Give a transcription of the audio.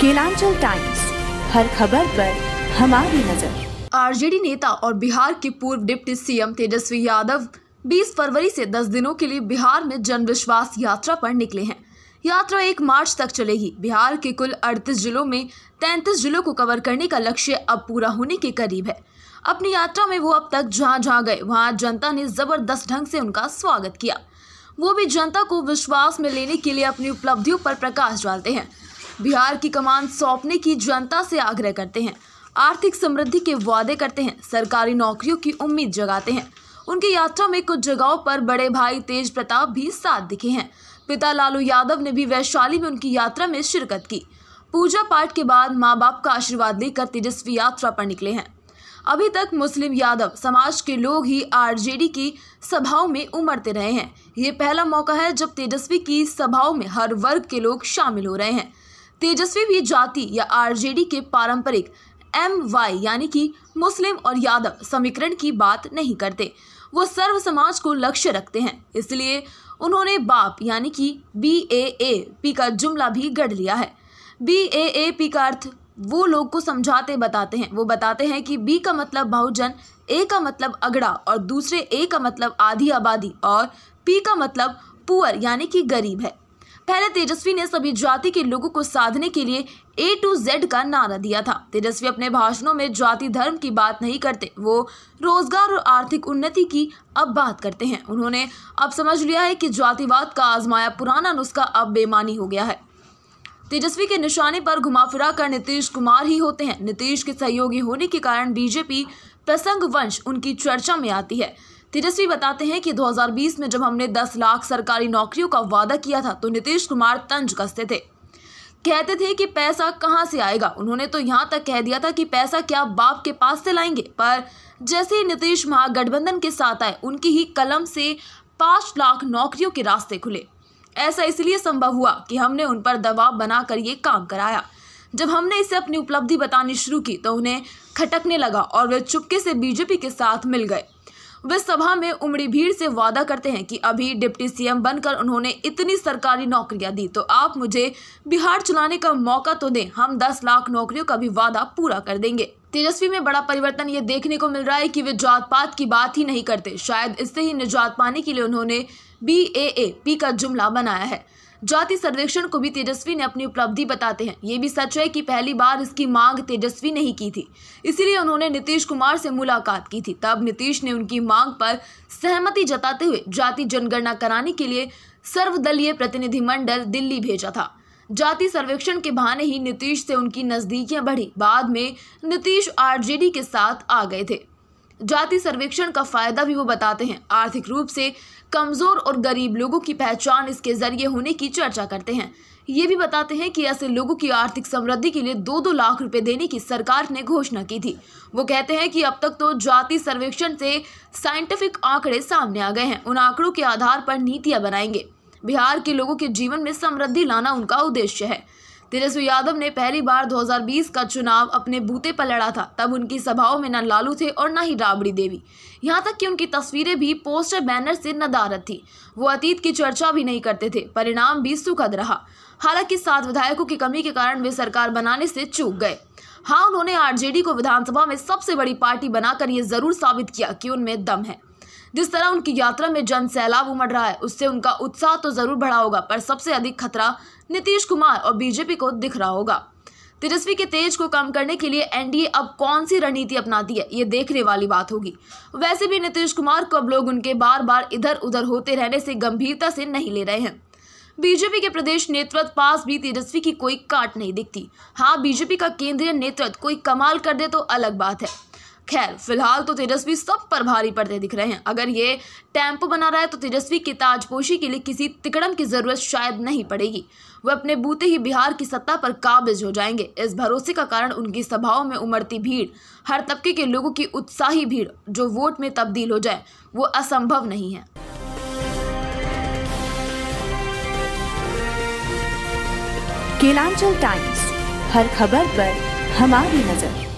Kelanchal times हर खबर पर हमारी नजर आरजेडी नेता और बिहार के पूर्व डिप्टी सीएम तेजस्वी यादव 20 फरवरी से 10 दिनों के लिए बिहार में जन विश्वास यात्रा पर निकले हैं यात्रा एक मार्च तक चलेगी बिहार के कुल 38 जिलों में 33 जिलों को कवर करने का लक्ष्य अब पूरा होने के करीब है अपनी यात्रा में वो अब तक जहाँ जहाँ गए वहाँ जनता ने जबरदस्त ढंग से उनका स्वागत किया वो भी जनता को विश्वास में लेने के लिए अपनी उपलब्धियों पर प्रकाश डालते हैं बिहार की कमान सौंपने की जनता से आग्रह करते हैं आर्थिक समृद्धि के वादे करते हैं सरकारी नौकरियों की उम्मीद जगाते हैं उनकी यात्रा में कुछ जगहों पर बड़े भाई तेज प्रताप भी साथ दिखे हैं पिता लालू यादव ने भी वैशाली में उनकी यात्रा में शिरकत की पूजा पाठ के बाद माँ बाप का आशीर्वाद लेकर तेजस्वी यात्रा पर निकले हैं अभी तक मुस्लिम यादव समाज के लोग ही आरजेडी की सभाओं में उमड़ते रहे हैं ये पहला मौका है जब तेजस्वी की सभाओं में हर वर्ग के लोग शामिल हो रहे हैं तेजस्वी भी जाति या आरजेडी के पारंपरिक एम वाई यानी कि मुस्लिम और यादव समीकरण की बात नहीं करते वो सर्व समाज को लक्ष्य रखते हैं इसलिए उन्होंने बाप यानी कि बी ए ए पी का जुमला भी गढ़ लिया है बी ए ए पी का अर्थ वो लोग को समझाते बताते हैं वो बताते हैं कि बी का मतलब बहुजन ए का मतलब अगड़ा और दूसरे ए का मतलब आधी आबादी और पी का मतलब पुअर यानी कि गरीब है पहले तेजस्वी ने सभी जाति के लोगों को साधने के लिए ए टू जेड का नारा दिया था तेजस्वी अपने भाषणों में जाति धर्म की बात नहीं करते वो रोजगार और आर्थिक उन्नति की अब बात करते हैं उन्होंने अब समझ लिया है कि जातिवाद का आजमाया पुराना नुस्खा अब बेमानी हो गया है तेजस्वी के निशाने पर घुमा फिरा कर नीतीश कुमार ही होते हैं नीतीश के सहयोगी होने के कारण बीजेपी प्रसंग वंश उनकी चर्चा में आती है तेजस्वी बताते हैं कि 2020 में जब हमने 10 लाख सरकारी नौकरियों का वादा किया था तो नीतीश कुमार तंज कसते थे कहते थे कि पैसा कहाँ से आएगा उन्होंने तो यहाँ तक कह दिया था कि पैसा क्या बाप के पास से लाएंगे पर जैसे ही नीतीश महागठबंधन के साथ आए उनकी ही कलम से पाँच लाख नौकरियों के रास्ते खुले ऐसा इसलिए संभव हुआ कि हमने उन पर दबाव बनाकर ये काम कराया जब हमने इसे अपनी उपलब्धि बतानी शुरू की तो उन्हें खटकने लगा और वे चुपके से बीजेपी के साथ मिल गए वे सभा में उमड़ी भीड़ से वादा करते हैं कि अभी डिप्टी सीएम बनकर उन्होंने इतनी सरकारी नौकरियां दी तो आप मुझे बिहार चलाने का मौका तो दें हम दस लाख नौकरियों का भी वादा पूरा कर देंगे तेजस्वी में बड़ा परिवर्तन ये देखने को मिल रहा है कि वे जात पात की बात ही नहीं करते शायद इससे ही निजात पाने के लिए उन्होंने बी ए ए पी का जुमला बनाया है जाति सर्वेक्षण को भी तेजस्वी ने अपनी उपलब्धि बताते हैं ये भी सच है कि पहली बार इसकी मांग तेजस्वी ने ही की थी इसीलिए उन्होंने नीतीश कुमार से मुलाकात की थी तब नीतीश ने उनकी मांग पर सहमति जताते हुए जाति जनगणना कराने के लिए सर्वदलीय प्रतिनिधिमंडल दिल्ली भेजा था जाति सर्वेक्षण के बहाने ही नीतीश से उनकी नज़दीकियां बढ़ी बाद में नीतीश आरजेडी के साथ आ गए थे जाति सर्वेक्षण का फ़ायदा भी वो बताते हैं आर्थिक रूप से कमज़ोर और गरीब लोगों की पहचान इसके ज़रिए होने की चर्चा करते हैं ये भी बताते हैं कि ऐसे लोगों की आर्थिक समृद्धि के लिए दो दो लाख रुपए देने की सरकार ने घोषणा की थी वो कहते हैं कि अब तक तो जाति सर्वेक्षण से साइंटिफिक आंकड़े सामने आ गए हैं उन आंकड़ों के आधार पर नीतियाँ बनाएंगे बिहार के लोगों के जीवन में समृद्धि लाना उनका उद्देश्य है तेजस्वी यादव ने पहली बार 2020 का चुनाव अपने बूते पर लड़ा था तब उनकी सभाओं में न लालू थे और न ही राबड़ी देवी यहाँ तक कि उनकी तस्वीरें भी पोस्टर बैनर से नदारत थी वो अतीत की चर्चा भी नहीं करते थे परिणाम भी सुखद रहा हालांकि सात विधायकों की कमी के कारण वे सरकार बनाने से चूक गए हाँ उन्होंने आरजेडी को विधानसभा में सबसे बड़ी पार्टी बनाकर ये जरूर साबित किया कि उनमें दम है जिस तरह उनकी यात्रा में जन सैलाब उमड़ रहा है उससे उनका उत्साह तो जरूर बढ़ा होगा पर सबसे अधिक खतरा नीतीश कुमार और बीजेपी को दिख रहा होगा तेजस्वी के तेज को कम करने के लिए एनडीए अब कौन सी रणनीति अपनाती है ये देखने वाली बात होगी वैसे भी नीतीश कुमार को अब लोग उनके बार बार इधर उधर होते रहने से गंभीरता से नहीं ले रहे हैं बीजेपी के प्रदेश नेतृत्व पास भी तेजस्वी की कोई काट नहीं दिखती हाँ बीजेपी का केंद्रीय नेतृत्व कोई कमाल कर दे तो अलग बात है खैर फिलहाल तो तेजस्वी सब पर भारी पड़ते दिख रहे हैं अगर ये टेम्पो बना रहा है तो तेजस्वी की ताजपोशी के लिए किसी तिकड़म की ज़रूरत शायद नहीं पड़ेगी वह अपने बूते ही बिहार की सत्ता पर काबिज हो जाएंगे इस भरोसे का कारण उनकी सभाओं में उमड़ती भीड़ हर तबके के लोगों की उत्साही भीड़ जो वोट में तब्दील हो जाए वो असंभव नहीं है केलांचल टाइम्स हर खबर पर हमारी नजर